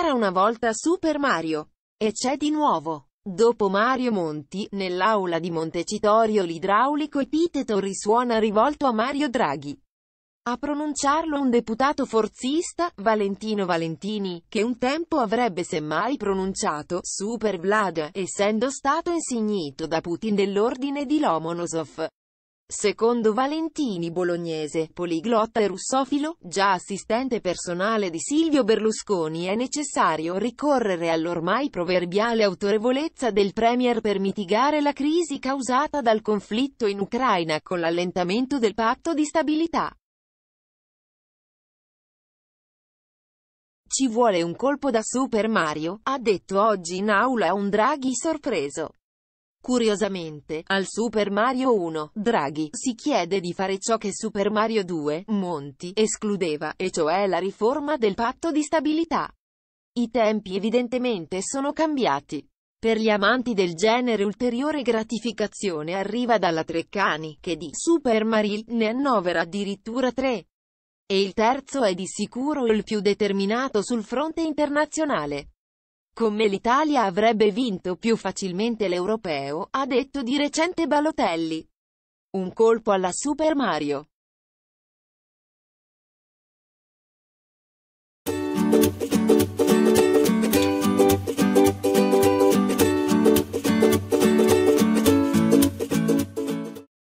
C'era una volta Super Mario. E c'è di nuovo. Dopo Mario Monti, nell'aula di Montecitorio l'idraulico epiteto risuona rivolto a Mario Draghi. A pronunciarlo un deputato forzista, Valentino Valentini, che un tempo avrebbe semmai pronunciato Super Vlad, essendo stato insignito da Putin dell'ordine di Lomonosov. Secondo Valentini Bolognese, poliglotta e russofilo, già assistente personale di Silvio Berlusconi è necessario ricorrere all'ormai proverbiale autorevolezza del Premier per mitigare la crisi causata dal conflitto in Ucraina con l'allentamento del patto di stabilità. Ci vuole un colpo da Super Mario, ha detto oggi in aula un Draghi sorpreso. Curiosamente, al Super Mario 1, Draghi, si chiede di fare ciò che Super Mario 2, Monti, escludeva, e cioè la riforma del patto di stabilità. I tempi evidentemente sono cambiati. Per gli amanti del genere ulteriore gratificazione arriva dalla Treccani, che di Super Mario ne annovera addirittura tre. E il terzo è di sicuro il più determinato sul fronte internazionale come l'Italia avrebbe vinto più facilmente l'europeo, ha detto di recente Balotelli. Un colpo alla Super Mario.